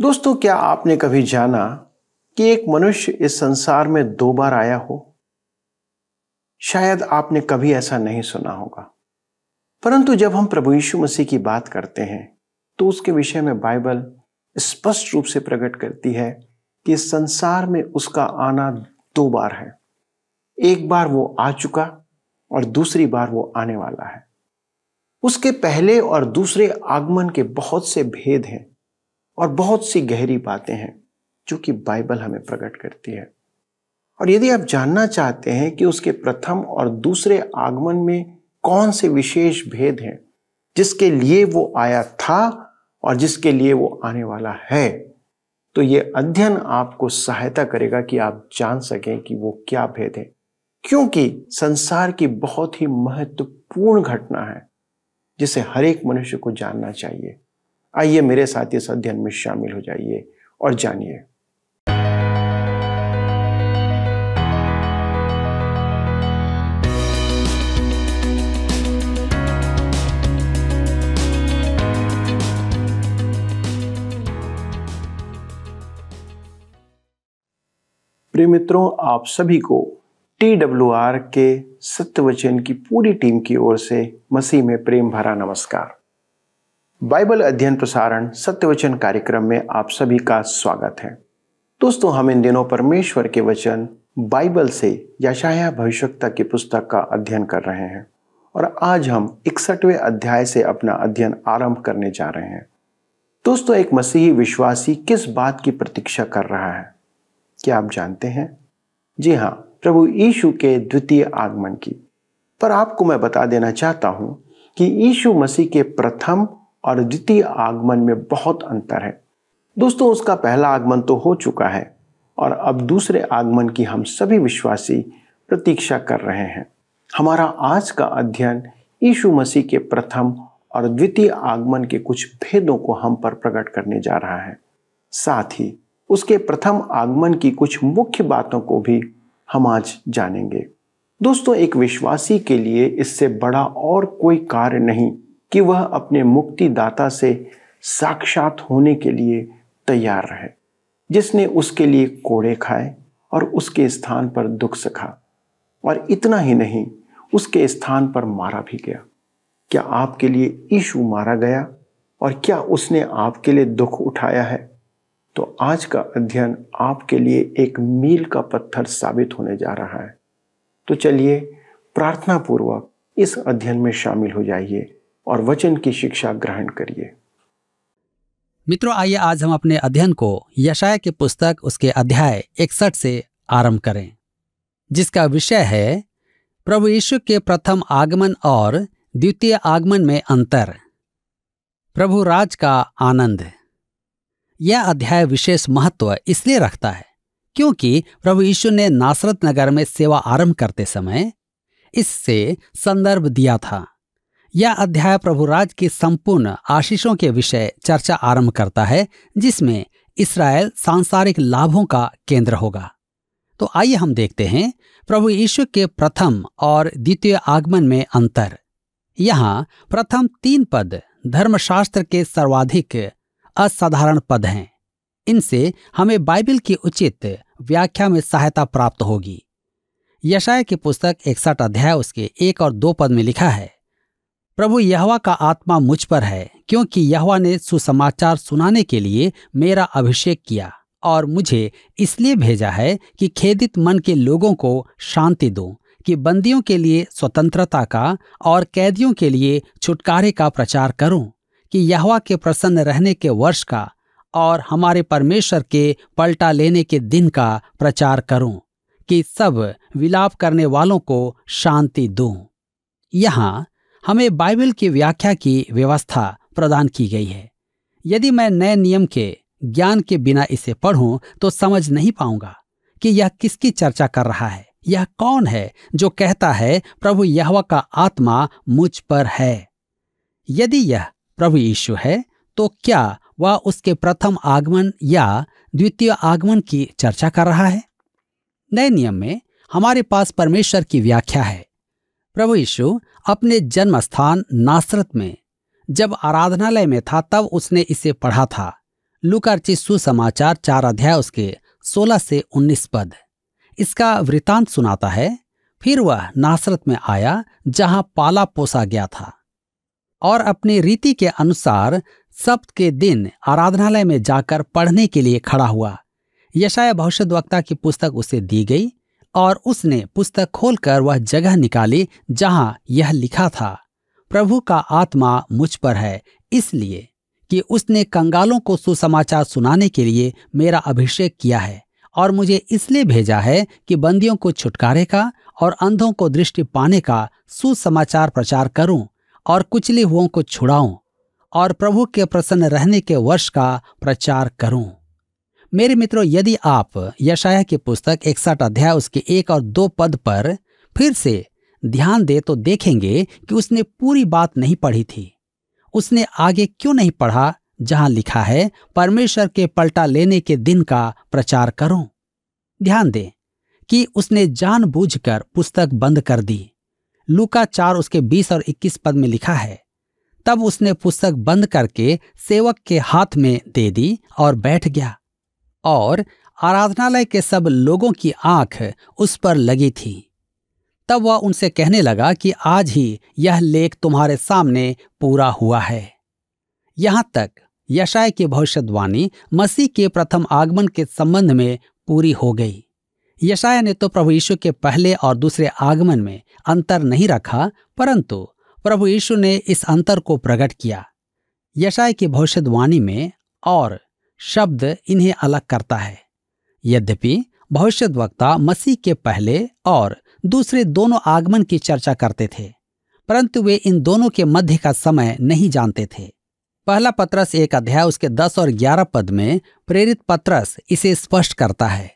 दोस्तों क्या आपने कभी जाना कि एक मनुष्य इस संसार में दो बार आया हो शायद आपने कभी ऐसा नहीं सुना होगा परंतु जब हम प्रभु यीशु मसीह की बात करते हैं तो उसके विषय में बाइबल स्पष्ट रूप से प्रकट करती है कि इस संसार में उसका आना दो बार है एक बार वो आ चुका और दूसरी बार वो आने वाला है उसके पहले और दूसरे आगमन के बहुत से भेद हैं और बहुत सी गहरी बातें हैं जो कि बाइबल हमें प्रकट करती है और यदि आप जानना चाहते हैं कि उसके प्रथम और दूसरे आगमन में कौन से विशेष भेद हैं जिसके लिए वो आया था और जिसके लिए वो आने वाला है तो ये अध्ययन आपको सहायता करेगा कि आप जान सकें कि वो क्या भेद है क्योंकि संसार की बहुत ही महत्वपूर्ण घटना है जिसे हर एक मनुष्य को जानना चाहिए आइए मेरे साथ इस अध्ययन में शामिल हो जाइए और जानिए प्रिय मित्रों आप सभी को टी डब्ल्यू आर के सत्यवचन की पूरी टीम की ओर से मसीह में प्रेम भरा नमस्कार बाइबल अध्ययन प्रसारण सत्यवचन कार्यक्रम में आप सभी का स्वागत है दोस्तों हम इन दिनों परमेश्वर के वचन बाइबल से यशाया भविष्यता की पुस्तक का अध्ययन कर रहे हैं और आज हम इकसठवें अध्याय से अपना अध्ययन आरंभ करने जा रहे हैं दोस्तों एक मसीही विश्वासी किस बात की प्रतीक्षा कर रहा है क्या आप जानते हैं जी हाँ प्रभु यीशु के द्वितीय आगमन की पर आपको मैं बता देना चाहता हूं कि यीशु मसीह के प्रथम और द्वितीय आगमन में बहुत अंतर है दोस्तों उसका पहला आगमन तो हो चुका है और अब दूसरे आगमन की हम सभी विश्वासी प्रतीक्षा कर रहे हैं हमारा आज का अध्ययन यीशु मसीह के प्रथम और द्वितीय आगमन के कुछ भेदों को हम पर प्रकट करने जा रहा है साथ ही उसके प्रथम आगमन की कुछ मुख्य बातों को भी हम आज जानेंगे दोस्तों एक विश्वासी के लिए इससे बड़ा और कोई कार्य नहीं कि वह अपने मुक्तिदाता से साक्षात होने के लिए तैयार रहे जिसने उसके लिए कोड़े खाए और उसके स्थान पर दुख सखा और इतना ही नहीं उसके स्थान पर मारा भी गया क्या आपके लिए ईशु मारा गया और क्या उसने आपके लिए दुख उठाया है तो आज का अध्ययन आपके लिए एक मील का पत्थर साबित होने जा रहा है तो चलिए प्रार्थना पूर्वक इस अध्ययन में शामिल हो जाइए और वचन की शिक्षा ग्रहण करिए मित्रों आइए आज हम अपने अध्ययन को यशाया की पुस्तक उसके अध्याय इकसठ से आरंभ करें जिसका विषय है प्रभु यीशु के प्रथम आगमन और द्वितीय आगमन में अंतर प्रभु राज का आनंद यह अध्याय विशेष महत्व इसलिए रखता है क्योंकि प्रभु यीशु ने नासरत नगर में सेवा आरंभ करते समय इससे संदर्भ दिया था यह अध्याय प्रभुराज के संपूर्ण आशीषों के विषय चर्चा आरंभ करता है जिसमें इसराइल सांसारिक लाभों का केंद्र होगा तो आइए हम देखते हैं प्रभु यीशु के प्रथम और द्वितीय आगमन में अंतर यहाँ प्रथम तीन पद धर्मशास्त्र के सर्वाधिक असाधारण पद हैं इनसे हमें बाइबल की उचित व्याख्या में सहायता प्राप्त होगी यशाय की पुस्तक इकसठ अध्याय उसके एक और दो पद में लिखा है प्रभु यहवा का आत्मा मुझ पर है क्योंकि यहवा ने सुसमाचार सुनाने के लिए मेरा अभिषेक किया और मुझे इसलिए भेजा है कि खेदित मन के लोगों को शांति दो कि बंदियों के लिए स्वतंत्रता का और कैदियों के लिए छुटकारे का प्रचार करूं कि यहवा के प्रसन्न रहने के वर्ष का और हमारे परमेश्वर के पलटा लेने के दिन का प्रचार करूं कि सब विलाप करने वालों को शांति दूं यहां हमें बाइबल की व्याख्या की व्यवस्था प्रदान की गई है यदि मैं नए नियम के ज्ञान के बिना इसे पढ़ूं तो समझ नहीं पाऊंगा कि यह किसकी चर्चा कर रहा है यह कौन है जो कहता है प्रभु यहवा का आत्मा मुझ पर है यदि यह प्रभु यीशु है तो क्या वह उसके प्रथम आगमन या द्वितीय आगमन की चर्चा कर रहा है नए नियम में हमारे पास परमेश्वर की व्याख्या है प्रभु यीशु अपने जन्म स्थान नासरत में जब आराधनालय में था तब उसने इसे पढ़ा था लुकार्चित सुसमाचार चार अध्याय उसके 16 से 19 पद इसका वृतांत सुनाता है फिर वह नासरत में आया जहां पाला पोसा गया था और अपनी रीति के अनुसार सप्त के दिन आराधनालय में जाकर पढ़ने के लिए खड़ा हुआ यशाया वक्ता की पुस्तक उसे दी गई और उसने पुस्तक खोलकर वह जगह निकाली जहां यह लिखा था प्रभु का आत्मा मुझ पर है इसलिए कि उसने कंगालों को सुसमाचार सुनाने के लिए मेरा अभिषेक किया है और मुझे इसलिए भेजा है कि बंदियों को छुटकारे का और अंधों को दृष्टि पाने का सुसमाचार प्रचार करूं और कुचले हुओं को छुड़ाऊं और प्रभु के प्रसन्न रहने के वर्ष का प्रचार करूं मेरे मित्रों यदि आप यशाया की पुस्तक इकसठ अध्याय उसके एक और दो पद पर फिर से ध्यान दे तो देखेंगे कि उसने पूरी बात नहीं पढ़ी थी उसने आगे क्यों नहीं पढ़ा जहां लिखा है परमेश्वर के पलटा लेने के दिन का प्रचार करो ध्यान दें कि उसने जानबूझकर पुस्तक बंद कर दी लुका चार उसके बीस और इक्कीस पद में लिखा है तब उसने पुस्तक बंद करके सेवक के हाथ में दे दी और बैठ गया और आराधनालय के सब लोगों की आंख उस पर लगी थी तब वह उनसे कहने लगा कि आज ही यह लेख तुम्हारे सामने पूरा हुआ है यहां तक यशाय की भविष्यवाणी मसीह के प्रथम आगमन के संबंध में पूरी हो गई यशाया ने तो प्रभु यीशु के पहले और दूसरे आगमन में अंतर नहीं रखा परंतु प्रभु यीशु ने इस अंतर को प्रकट किया यशाय की भविष्यवाणी में और शब्द इन्हें अलग करता है यद्यपि भविष्य वक्ता मसीह के पहले और दूसरे दोनों आगमन की चर्चा करते थे परंतु वे इन दोनों के मध्य का समय नहीं जानते थे पहला पत्रस एक अध्याय उसके दस और ग्यारह पद में प्रेरित पत्रस इसे स्पष्ट करता है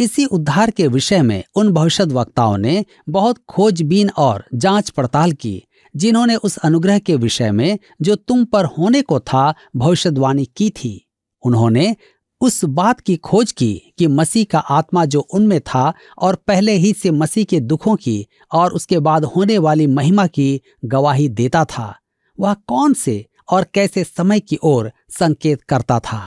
इसी उद्धार के विषय में उन भविष्य वक्ताओं ने बहुत खोजबीन और जांच पड़ताल की जिन्होंने उस अनुग्रह के विषय में जो तुम पर होने को था भविष्यवाणी की थी उन्होंने उस बात की खोज की कि मसीह का आत्मा जो उनमें था और पहले ही से मसीह के दुखों की और उसके बाद होने वाली महिमा की गवाही देता था वह कौन से और कैसे समय की ओर संकेत करता था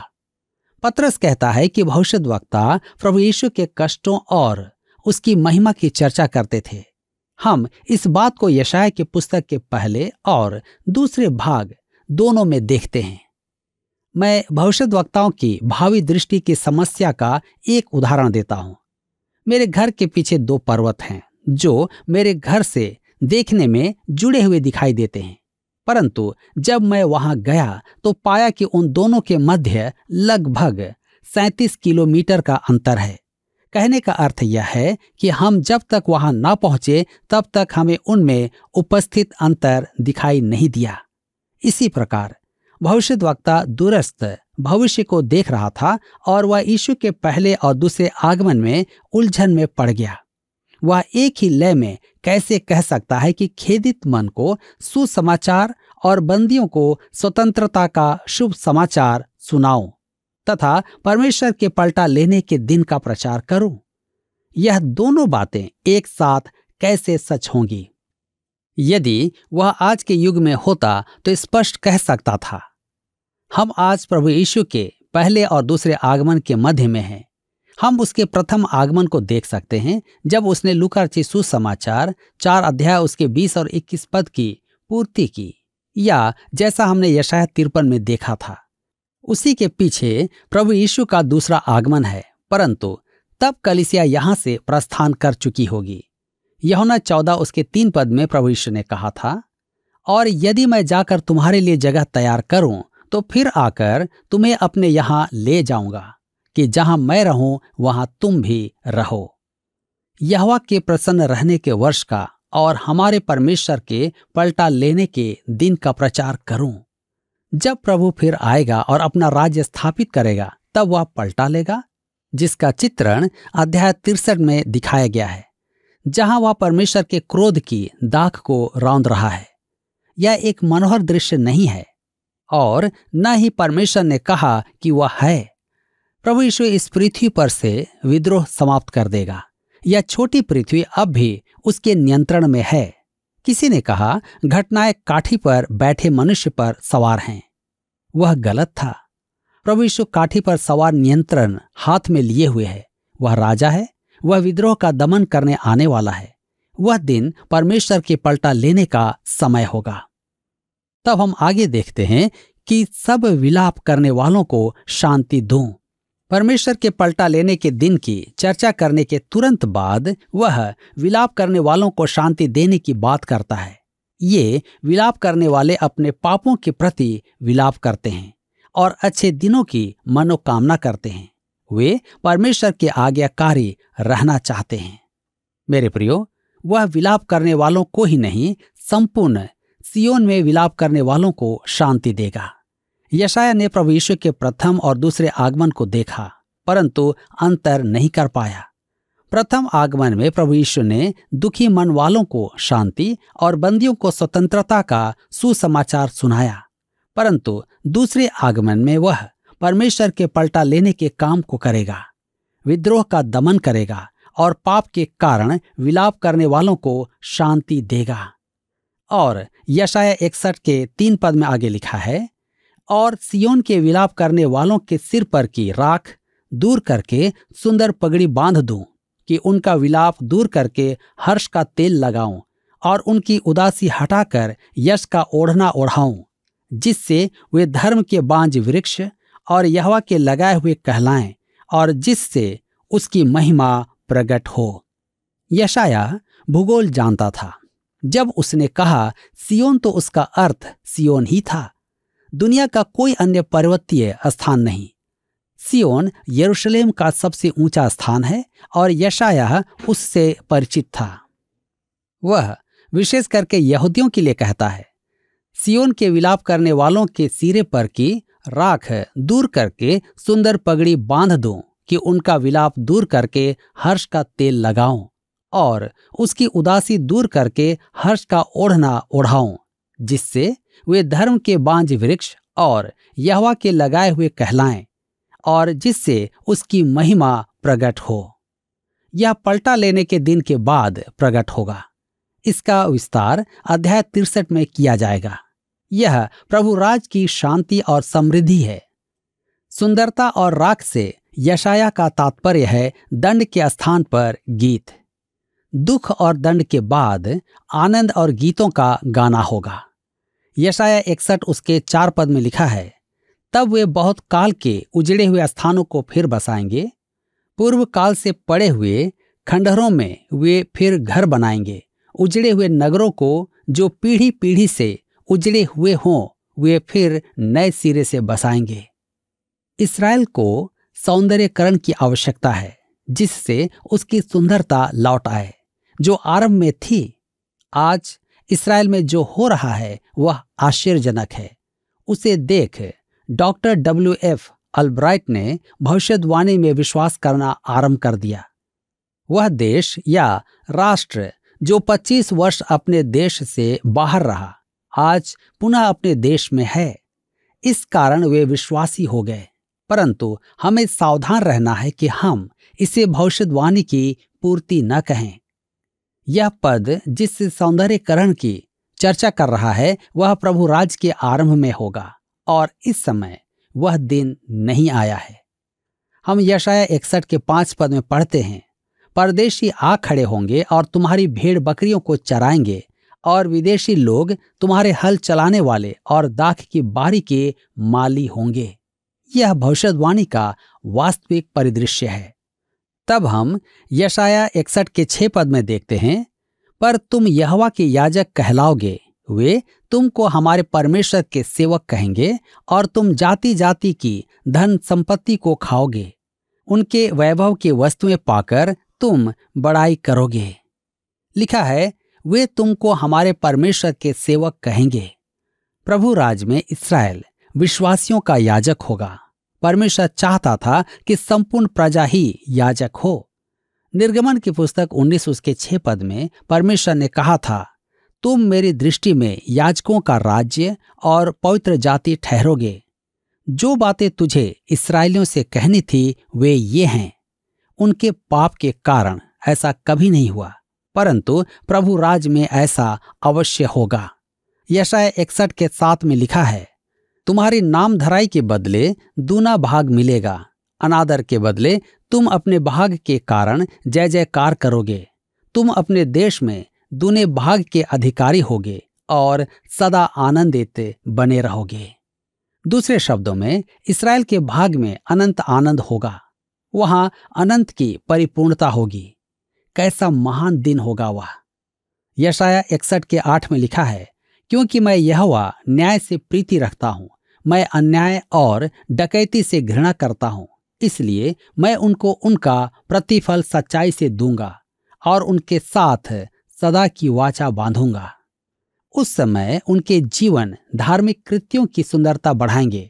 पत्रस कहता है कि भविष्य वक्ता प्रभु यीशु के कष्टों और उसकी महिमा की चर्चा करते थे हम इस बात को यशाय के पुस्तक के पहले और दूसरे भाग दोनों में देखते हैं मैं भविष्य वक्ताओं की भावी दृष्टि की समस्या का एक उदाहरण देता हूं मेरे घर के पीछे दो पर्वत हैं जो मेरे घर से देखने में जुड़े हुए दिखाई देते हैं परंतु जब मैं वहां गया तो पाया कि उन दोनों के मध्य लगभग सैतीस किलोमीटर का अंतर है कहने का अर्थ यह है कि हम जब तक वहां ना पहुंचे तब तक हमें उनमें उपस्थित अंतर दिखाई नहीं दिया इसी प्रकार भविष्य वक्ता दूरस्थ भविष्य को देख रहा था और वह यीशु के पहले और दूसरे आगमन में उलझन में पड़ गया वह एक ही लय में कैसे कह सकता है कि खेदित मन को सुसमाचार और बंदियों को स्वतंत्रता का शुभ समाचार सुनाओ तथा परमेश्वर के पलटा लेने के दिन का प्रचार करूं यह दोनों बातें एक साथ कैसे सच होंगी यदि वह आज के युग में होता तो स्पष्ट कह सकता था हम आज प्रभु यीशु के पहले और दूसरे आगमन के मध्य में हैं हम उसके प्रथम आगमन को देख सकते हैं जब उसने लुकार्ची सुसमाचार चार अध्याय उसके बीस और इक्कीस पद की पूर्ति की या जैसा हमने यशाया तिरपन में देखा था उसी के पीछे प्रभु यीशु का दूसरा आगमन है परंतु तब कलिसिया यहां से प्रस्थान कर चुकी होगी यहुना चौदह उसके तीन पद में प्रभु यीशु ने कहा था और यदि मैं जाकर तुम्हारे लिए जगह तैयार करूं तो फिर आकर तुम्हें अपने यहां ले जाऊंगा कि जहां मैं रहूं वहां तुम भी रहो यहवा के प्रसन्न रहने के वर्ष का और हमारे परमेश्वर के पलटा लेने के दिन का प्रचार करूं जब प्रभु फिर आएगा और अपना राज्य स्थापित करेगा तब वह पलटा लेगा जिसका चित्रण अध्याय तिरसठ में दिखाया गया है जहां वह परमेश्वर के क्रोध की दाख को रौंद रहा है यह एक मनोहर दृश्य नहीं है और न ही परमेश्वर ने कहा कि वह है प्रभु यीशु इस पृथ्वी पर से विद्रोह समाप्त कर देगा यह छोटी पृथ्वी अब भी उसके नियंत्रण में है किसी ने कहा घटनाएं काठी पर बैठे मनुष्य पर सवार हैं वह गलत था प्रभु यीशु काठी पर सवार नियंत्रण हाथ में लिए हुए है वह राजा है वह विद्रोह का दमन करने आने वाला है वह दिन परमेश्वर के पलटा लेने का समय होगा तब हम आगे देखते हैं कि सब विलाप करने वालों को शांति दूं परमेश्वर के पलटा लेने के दिन की चर्चा करने के तुरंत बाद वह विलाप करने वालों को शांति देने की बात करता है ये विलाप करने वाले अपने पापों के प्रति विलाप करते हैं और अच्छे दिनों की मनोकामना करते हैं वे परमेश्वर के आज्ञाकारी रहना चाहते हैं मेरे प्रियो वह विलाप करने वालों को ही नहीं संपूर्ण सियोन में विलाप करने वालों को शांति देगा यशाया ने प्रभु यीशु के प्रथम और दूसरे आगमन को देखा परंतु अंतर नहीं कर पाया प्रथम आगमन में प्रभु यीशु ने दुखी मन वालों को शांति और बंदियों को स्वतंत्रता का सुसमाचार सुनाया परंतु दूसरे आगमन में वह परमेश्वर के पलटा लेने के काम को करेगा विद्रोह का दमन करेगा और पाप के कारण विलाप करने वालों को शांति देगा और यशाया इकसठ के तीन पद में आगे लिखा है और सियोन के विलाप करने वालों के सिर पर की राख दूर करके सुंदर पगड़ी बांध दू कि उनका विलाप दूर करके हर्ष का तेल लगाऊं और उनकी उदासी हटाकर यश का ओढ़ना ओढ़ाऊं जिससे वे धर्म के बांझ वृक्ष और यहवा के लगाए हुए कहलाएं और जिससे उसकी महिमा प्रकट हो यशाया भूगोल जानता था जब उसने कहा सियोन तो उसका अर्थ सियोन ही था दुनिया का कोई अन्य पर्वतीय स्थान नहीं सियोन यरूशलेम का सबसे ऊंचा स्थान है और यशाया उससे परिचित था वह विशेष करके यहूदियों के लिए कहता है सियोन के विलाप करने वालों के सिरे पर की राख दूर करके सुंदर पगड़ी बांध दूं कि उनका विलाप दूर करके हर्ष का तेल लगाऊं और उसकी उदासी दूर करके हर्ष का ओढ़ना ओढ़ाऊं जिससे वे धर्म के बांझ वृक्ष और यहवा के लगाए हुए कहलाएं और जिससे उसकी महिमा प्रकट हो यह पलटा लेने के दिन के बाद प्रकट होगा इसका विस्तार अध्याय तिरसठ में किया जाएगा यह प्रभुराज की शांति और समृद्धि है सुंदरता और राख से यशाया का तात्पर्य है दंड के स्थान पर गीत दुख और दंड के बाद आनंद और गीतों का गाना होगा यशाया इकसठ उसके चार पद में लिखा है तब वे बहुत काल के उजड़े हुए स्थानों को फिर बसाएंगे पूर्व काल से पड़े हुए खंडहरों में वे फिर घर बनाएंगे उजड़े हुए नगरों को जो पीढ़ी पीढ़ी से उजले हुए हों वे फिर नए सिरे से बसाएंगे इसराइल को सौंदर्यकरण की आवश्यकता है जिससे उसकी सुंदरता लौट आए जो आरंभ में थी आज इसराइल में जो हो रहा है वह आश्चर्यजनक है उसे देख डॉक्टर डब्ल्यू एफ अल्ब्राइट ने भविष्यवाणी में विश्वास करना आरंभ कर दिया वह देश या राष्ट्र जो 25 वर्ष अपने देश से बाहर रहा आज पुनः अपने देश में है इस कारण वे विश्वासी हो गए परंतु हमें सावधान रहना है कि हम इसे भविष्यवाणी की पूर्ति न कहें यह पद जिस सौंदर्यकरण की चर्चा कर रहा है वह प्रभु राज के आरंभ में होगा और इस समय वह दिन नहीं आया है हम यशाया इकसठ के पांच पद में पढ़ते हैं परदेशी आ खड़े होंगे और तुम्हारी भेड़ बकरियों को चराएंगे और विदेशी लोग तुम्हारे हल चलाने वाले और दाख की बारी के माली होंगे यह भविष्यवाणी का वास्तविक परिदृश्य है तब हम यशाया इकसठ के छह पद में देखते हैं पर तुम यहवा के याजक कहलाओगे वे तुमको हमारे परमेश्वर के सेवक कहेंगे और तुम जाति जाति की धन संपत्ति को खाओगे उनके वैभव की वस्तुएं पाकर तुम बड़ाई करोगे लिखा है वे तुमको हमारे परमेश्वर के सेवक कहेंगे प्रभु राज में इसराइल विश्वासियों का याजक होगा परमेश्वर चाहता था कि संपूर्ण प्रजा ही याजक हो निर्गमन की पुस्तक उन्नीस उसके छह पद में परमेश्वर ने कहा था तुम मेरी दृष्टि में याजकों का राज्य और पवित्र जाति ठहरोगे जो बातें तुझे इसराइलियों से कहनी थी वे ये हैं उनके पाप के कारण ऐसा कभी नहीं हुआ परंतु प्रभु राज में ऐसा अवश्य होगा यशाय इकसठ के साथ में लिखा है तुम्हारी नाम धराई के बदले दूना भाग मिलेगा अनादर के बदले तुम अपने भाग के कारण जय जयकार करोगे तुम अपने देश में दूने भाग के अधिकारी होगे और सदा आनंदित बने रहोगे दूसरे शब्दों में इसराइल के भाग में अनंत आनंद होगा वहां अनंत की परिपूर्णता होगी कैसा महान दिन होगा वह यशाया इकसठ के आठ में लिखा है क्योंकि मैं यह हुआ न्याय से प्रीति रखता हूं मैं अन्याय और डकैती से घृणा करता हूं इसलिए मैं उनको उनका प्रतिफल सच्चाई से दूंगा और उनके साथ सदा की वाचा बांधूंगा उस समय उनके जीवन धार्मिक कृत्यों की सुंदरता बढ़ाएंगे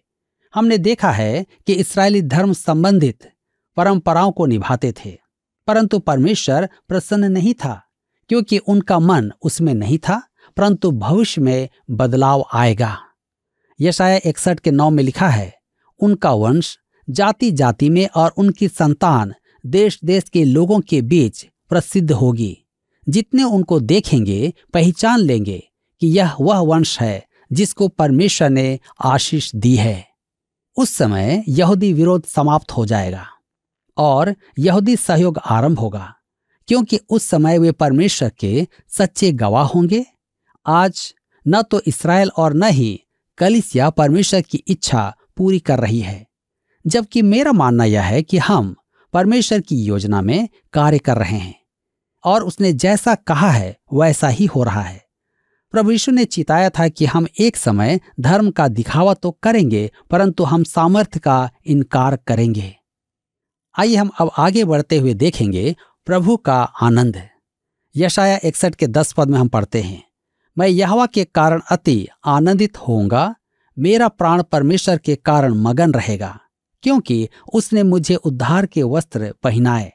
हमने देखा है कि इसराइली धर्म संबंधित परंपराओं को निभाते थे परंतु परमेश्वर प्रसन्न नहीं था क्योंकि उनका मन उसमें नहीं था परंतु भविष्य में बदलाव आएगा यशाया इकसठ के नौ में लिखा है उनका वंश जाति जाति में और उनकी संतान देश देश के लोगों के बीच प्रसिद्ध होगी जितने उनको देखेंगे पहचान लेंगे कि यह वह वंश है जिसको परमेश्वर ने आशीष दी है उस समय यहूदी विरोध समाप्त हो जाएगा और यहूदी सहयोग आरंभ होगा क्योंकि उस समय वे परमेश्वर के सच्चे गवाह होंगे आज न तो इसराइल और न ही कलिसिया परमेश्वर की इच्छा पूरी कर रही है जबकि मेरा मानना यह है कि हम परमेश्वर की योजना में कार्य कर रहे हैं और उसने जैसा कहा है वैसा ही हो रहा है प्रभु यीशु ने चिताया था कि हम एक समय धर्म का दिखावा तो करेंगे परंतु हम सामर्थ्य का इनकार करेंगे आइए हम अब आगे बढ़ते हुए देखेंगे प्रभु का आनंद यशाया इकसठ के दस पद में हम पढ़ते हैं मैं यहवा के कारण अति आनंदित होऊंगा मेरा प्राण परमेश्वर के कारण मगन रहेगा क्योंकि उसने मुझे उद्धार के वस्त्र पहनाए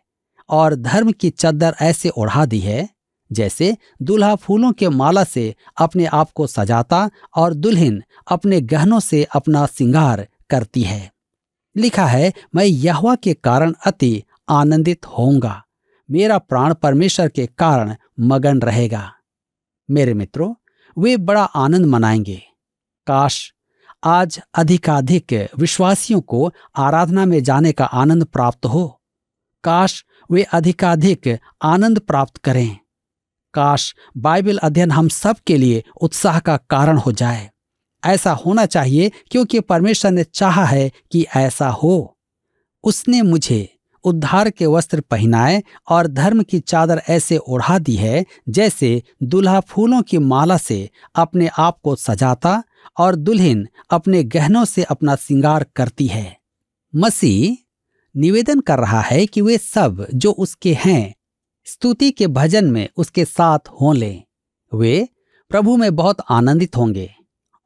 और धर्म की चद्दर ऐसे ओढ़ा दी है जैसे दुल्हा फूलों के माला से अपने आप को सजाता और दुल्हन अपने गहनों से अपना सिंगार करती है लिखा है मैं यहवा के कारण अति आनंदित होऊंगा मेरा प्राण परमेश्वर के कारण मगन रहेगा मेरे मित्रों वे बड़ा आनंद मनाएंगे काश आज अधिकाधिक विश्वासियों को आराधना में जाने का आनंद प्राप्त हो काश वे अधिकाधिक आनंद प्राप्त करें काश बाइबल अध्ययन हम सब के लिए उत्साह का कारण हो जाए ऐसा होना चाहिए क्योंकि परमेश्वर ने चाहा है कि ऐसा हो उसने मुझे उद्धार के वस्त्र पहनाए और धर्म की चादर ऐसे ओढ़ा दी है जैसे दुल्हा फूलों की माला से अपने आप को सजाता और दुल्हन अपने गहनों से अपना श्रृंगार करती है मसी निवेदन कर रहा है कि वे सब जो उसके हैं स्तुति के भजन में उसके साथ हो ले वे प्रभु में बहुत आनंदित होंगे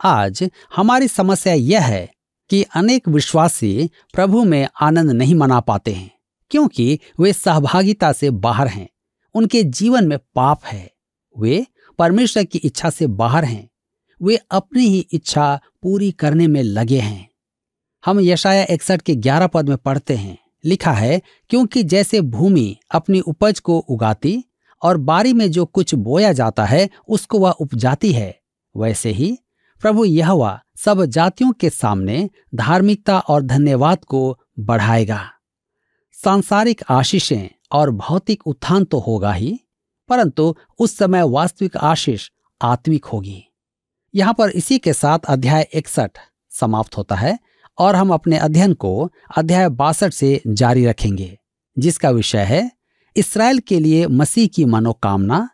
आज हमारी समस्या यह है कि अनेक विश्वासी प्रभु में आनंद नहीं मना पाते हैं क्योंकि वे सहभागिता से बाहर हैं उनके जीवन में पाप है वे परमेश्वर की इच्छा से बाहर हैं वे अपनी ही इच्छा पूरी करने में लगे हैं हम यशाया इकसठ के ग्यारह पद में पढ़ते हैं लिखा है क्योंकि जैसे भूमि अपनी उपज को उगाती और बारी में जो कुछ बोया जाता है उसको वह उपजाती है वैसे ही प्रभु यहवा सब जातियों के सामने धार्मिकता और धन्यवाद को बढ़ाएगा सांसारिक आशीषें और भौतिक उत्थान तो होगा ही परंतु उस समय वास्तविक आशीष आत्मिक होगी यहाँ पर इसी के साथ अध्याय इकसठ समाप्त होता है और हम अपने अध्ययन को अध्याय बासठ से जारी रखेंगे जिसका विषय है इसराइल के लिए मसीह की मनोकामना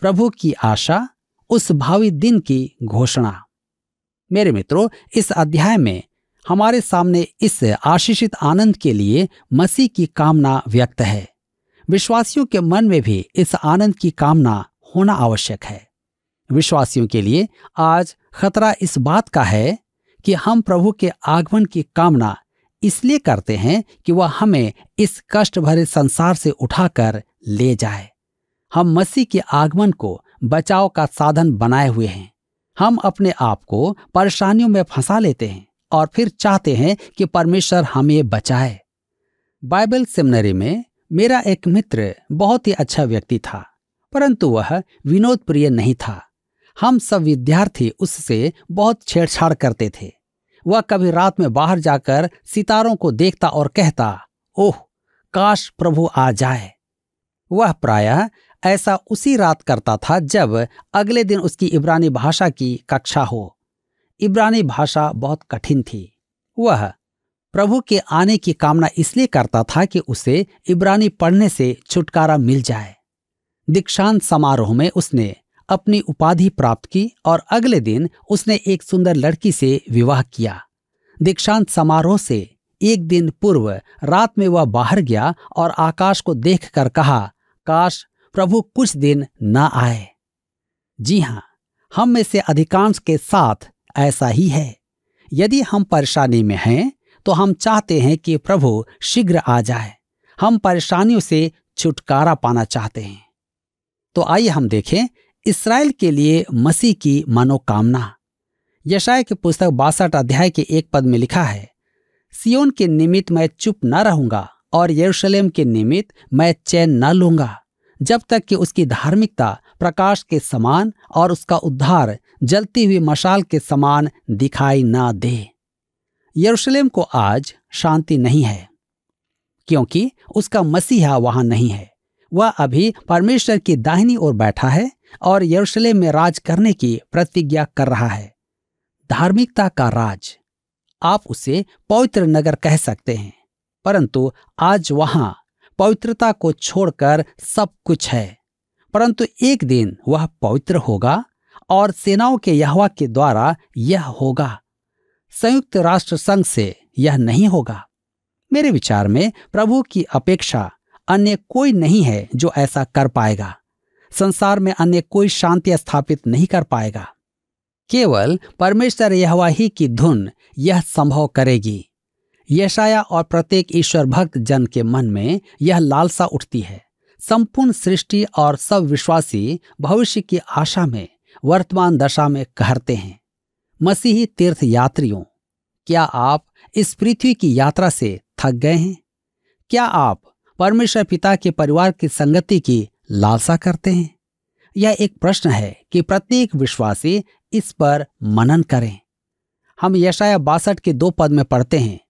प्रभु की आशा उस भावी दिन की घोषणा मेरे मित्रों इस अध्याय में हमारे सामने इस आशीषित आनंद के लिए मसीह की कामना व्यक्त है विश्वासियों के मन में भी इस आनंद की कामना होना आवश्यक है विश्वासियों के लिए आज खतरा इस बात का है कि हम प्रभु के आगमन की कामना इसलिए करते हैं कि वह हमें इस कष्ट भरे संसार से उठाकर ले जाए हम मसीह के आगमन को बचाव का साधन बनाए हुए हैं हम अपने आप को परेशानियों में फंसा लेते हैं और फिर चाहते हैं कि परमेश्वर हमें बचाए बाइबल सेमिनरी में मेरा एक मित्र बहुत ही अच्छा व्यक्ति था परंतु वह विनोद प्रिय नहीं था हम सब विद्यार्थी उससे बहुत छेड़छाड़ करते थे वह कभी रात में बाहर जाकर सितारों को देखता और कहता ओह काश प्रभु आ जाए वह प्रायः ऐसा उसी रात करता था जब अगले दिन उसकी इब्रानी भाषा की कक्षा हो इब्रानी भाषा बहुत कठिन थी वह प्रभु के आने की कामना इसलिए करता था कि उसे इब्रानी पढ़ने से छुटकारा मिल जाए दीक्षांत समारोह में उसने अपनी उपाधि प्राप्त की और अगले दिन उसने एक सुंदर लड़की से विवाह किया दीक्षांत समारोह से एक दिन पूर्व रात में वह बाहर गया और आकाश को देखकर कहा काश प्रभु कुछ दिन न आए जी हाँ हम में से अधिकांश के साथ ऐसा ही है यदि हम परेशानी में हैं तो हम चाहते हैं कि प्रभु शीघ्र आ जाए हम परेशानियों से छुटकारा पाना चाहते हैं तो आइए हम देखें इसराइल के लिए मसीह की मनोकामना यशाय के पुस्तक बासठ अध्याय के एक पद में लिखा है सियोन के निमित्त मैं चुप न रहूंगा और यरूशलेम के निमित्त मैं चैन न लूंगा जब तक कि उसकी धार्मिकता प्रकाश के समान और उसका उद्धार जलती हुई मशाल के समान दिखाई ना दे यरूशलेम को आज शांति नहीं है क्योंकि उसका मसीहा वहां नहीं है वह अभी परमेश्वर की दाहिनी ओर बैठा है और यरूशलेम में राज करने की प्रतिज्ञा कर रहा है धार्मिकता का राज आप उसे पवित्र नगर कह सकते हैं परंतु आज वहां पवित्रता को छोड़कर सब कुछ है परंतु एक दिन वह पवित्र होगा और सेनाओं के यहवा के द्वारा यह होगा संयुक्त राष्ट्र संघ से यह नहीं होगा मेरे विचार में प्रभु की अपेक्षा अन्य कोई नहीं है जो ऐसा कर पाएगा संसार में अन्य कोई शांति स्थापित नहीं कर पाएगा केवल परमेश्वर यहवा ही की धुन यह संभव करेगी यशाया और प्रत्येक ईश्वर भक्त जन के मन में यह लालसा उठती है संपूर्ण सृष्टि और सब विश्वासी भविष्य की आशा में वर्तमान दशा में कहरते हैं मसीही तीर्थ यात्रियों क्या आप इस पृथ्वी की यात्रा से थक गए हैं क्या आप परमेश्वर पिता के परिवार की संगति की लालसा करते हैं यह एक प्रश्न है कि प्रत्येक विश्वासी इस पर मनन करें हम यशाया बासठ के दो पद में पढ़ते हैं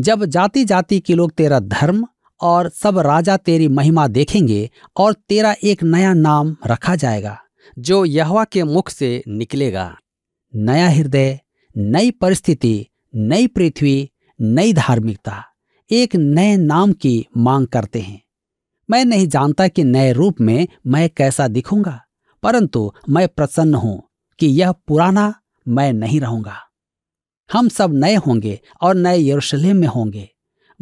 जब जाति जाति के लोग तेरा धर्म और सब राजा तेरी महिमा देखेंगे और तेरा एक नया नाम रखा जाएगा जो यहवा के मुख से निकलेगा नया हृदय नई परिस्थिति नई पृथ्वी नई धार्मिकता एक नए नाम की मांग करते हैं मैं नहीं जानता कि नए रूप में मैं कैसा दिखूंगा परंतु मैं प्रसन्न हूं कि यह पुराना मैं नहीं रहूंगा हम सब नए होंगे और नए यरूशलेम में होंगे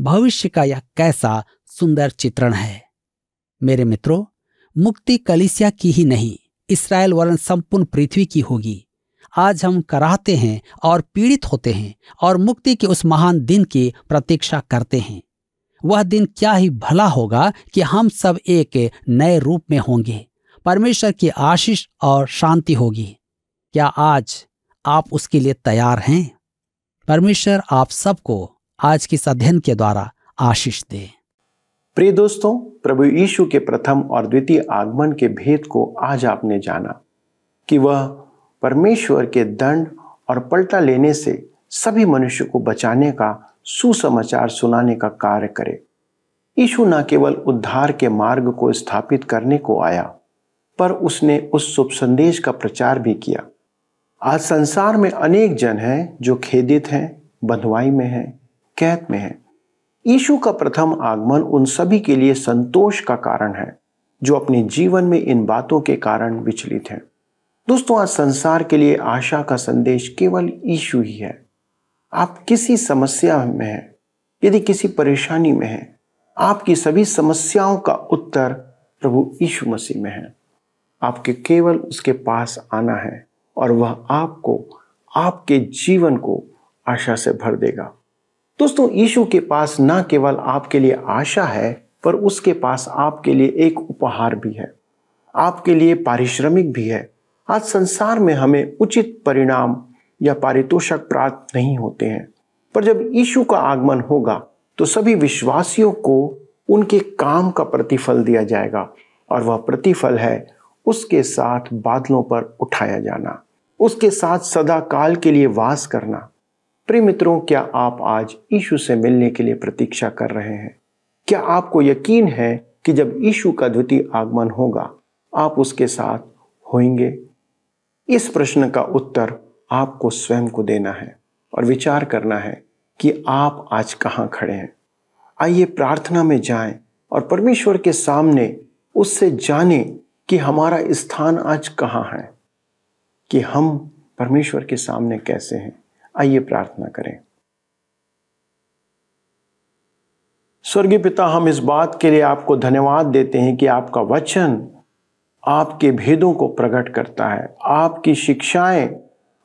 भविष्य का यह कैसा सुंदर चित्रण है मेरे मित्रों मुक्ति कलिसिया की ही नहीं इसराइल वरन संपूर्ण पृथ्वी की होगी आज हम कराहते हैं और पीड़ित होते हैं और मुक्ति के उस महान दिन की प्रतीक्षा करते हैं वह दिन क्या ही भला होगा कि हम सब एक नए रूप में होंगे परमेश्वर की आशीष और शांति होगी क्या आज आप उसके लिए तैयार हैं परमेश्वर आप सबको आज के इस अध्ययन के द्वारा आशीष दे प्रिय दोस्तों प्रभु यीशु के प्रथम और द्वितीय आगमन के भेद को आज आपने जाना कि वह परमेश्वर के दंड और पलटा लेने से सभी मनुष्य को बचाने का सुसमाचार सुनाने का कार्य करे यीशु न केवल उद्धार के मार्ग को स्थापित करने को आया पर उसने उस शुभ संदेश का प्रचार भी किया आज संसार में अनेक जन हैं जो खेदित हैं बंधवाई में हैं कैद में हैं यीशु का प्रथम आगमन उन सभी के लिए संतोष का कारण है जो अपने जीवन में इन बातों के कारण विचलित हैं दोस्तों आज संसार के लिए आशा का संदेश केवल यीशु ही है आप किसी समस्या में हैं यदि किसी परेशानी में हैं आपकी सभी समस्याओं का उत्तर प्रभु यीशु मसीह में है आपके केवल उसके पास आना है और वह आपको आपके जीवन को आशा से भर देगा दोस्तों यीशु के पास न केवल आपके लिए आशा है पर उसके पास आपके लिए एक उपहार भी है आपके लिए पारिश्रमिक भी है आज संसार में हमें उचित परिणाम या पारितोषक प्राप्त नहीं होते हैं पर जब यीशु का आगमन होगा तो सभी विश्वासियों को उनके काम का प्रतिफल दिया जाएगा और वह प्रतिफल है उसके साथ बादलों पर उठाया जाना उसके साथ सदा काल के लिए वास करना प्रिय मित्रों क्या आप आज ईशु से मिलने के लिए प्रतीक्षा कर रहे हैं क्या आपको यकीन है कि जब ईशु का द्वितीय आगमन होगा आप उसके साथ होंगे इस प्रश्न का उत्तर आपको स्वयं को देना है और विचार करना है कि आप आज कहाँ खड़े हैं आइए प्रार्थना में जाएं और परमेश्वर के सामने उससे जाने कि हमारा स्थान आज कहाँ है कि हम परमेश्वर के सामने कैसे हैं आइए प्रार्थना करें स्वर्गीय पिता हम इस बात के लिए आपको धन्यवाद देते हैं कि आपका वचन आपके भेदों को प्रकट करता है आपकी शिक्षाएं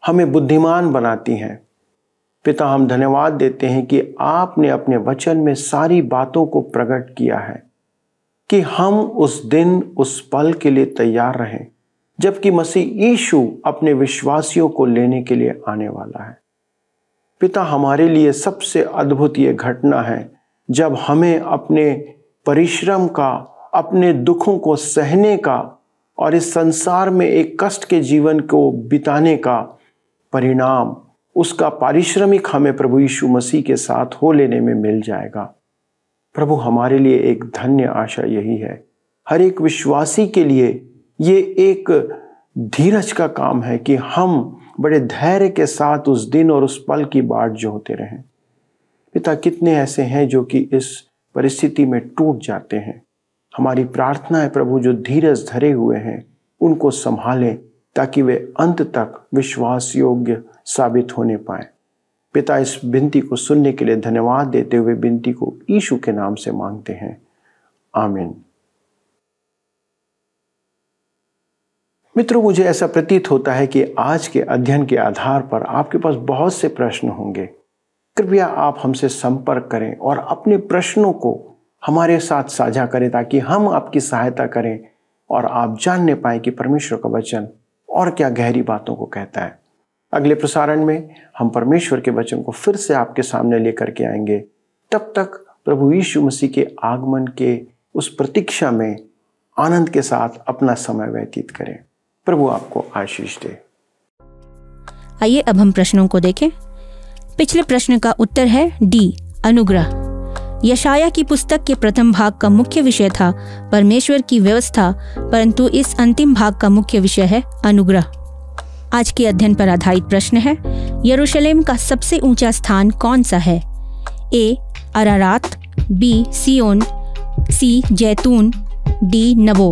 हमें बुद्धिमान बनाती हैं पिता हम धन्यवाद देते हैं कि आपने अपने वचन में सारी बातों को प्रकट किया है कि हम उस दिन उस पल के लिए तैयार रहें जबकि मसीह यीशु अपने विश्वासियों को लेने के लिए आने वाला है पिता हमारे लिए सबसे अद्भुत ये घटना है जब हमें अपने परिश्रम का अपने दुखों को सहने का और इस संसार में एक कष्ट के जीवन को बिताने का परिणाम उसका पारिश्रमिक हमें प्रभु यीशु मसीह के साथ हो लेने में मिल जाएगा प्रभु हमारे लिए एक धन्य आशा यही है हर एक विश्वासी के लिए ये एक धीरज का काम है कि हम बड़े धैर्य के साथ उस दिन और उस पल की बाट होते रहें पिता कितने ऐसे हैं जो कि इस परिस्थिति में टूट जाते हैं हमारी प्रार्थना है प्रभु जो धीरज धरे हुए हैं उनको संभालें ताकि वे अंत तक विश्वास योग्य साबित होने पाए पिता इस बिनती को सुनने के लिए धन्यवाद देते हुए बिनती को ईशु के नाम से मांगते हैं आमिन मित्रों मुझे ऐसा प्रतीत होता है कि आज के अध्ययन के आधार पर आपके पास बहुत से प्रश्न होंगे कृपया आप हमसे संपर्क करें और अपने प्रश्नों को हमारे साथ साझा करें ताकि हम आपकी सहायता करें और आप जानने पाए कि परमेश्वर का वचन और क्या गहरी बातों को कहता है अगले प्रसारण में हम परमेश्वर के वचन को फिर से आपके सामने लेकर के आएंगे तब तक प्रभु यीशु मसीह के आगमन के उस प्रतीक्षा में आनंद के साथ अपना समय व्यतीत करें प्रभु आपको आशीष दे आइए अब हम प्रश्नों को देखें पिछले प्रश्न का उत्तर है डी अनुग्रह यशाया की पुस्तक के प्रथम भाग का मुख्य विषय था परमेश्वर की व्यवस्था परंतु इस अंतिम भाग का मुख्य विषय है अनुग्रह आज के अध्ययन पर आधारित प्रश्न है यरूशलेम का सबसे ऊंचा स्थान कौन सा है ए अरारात बी सियोन सी जैतून डी नबो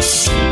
Peace.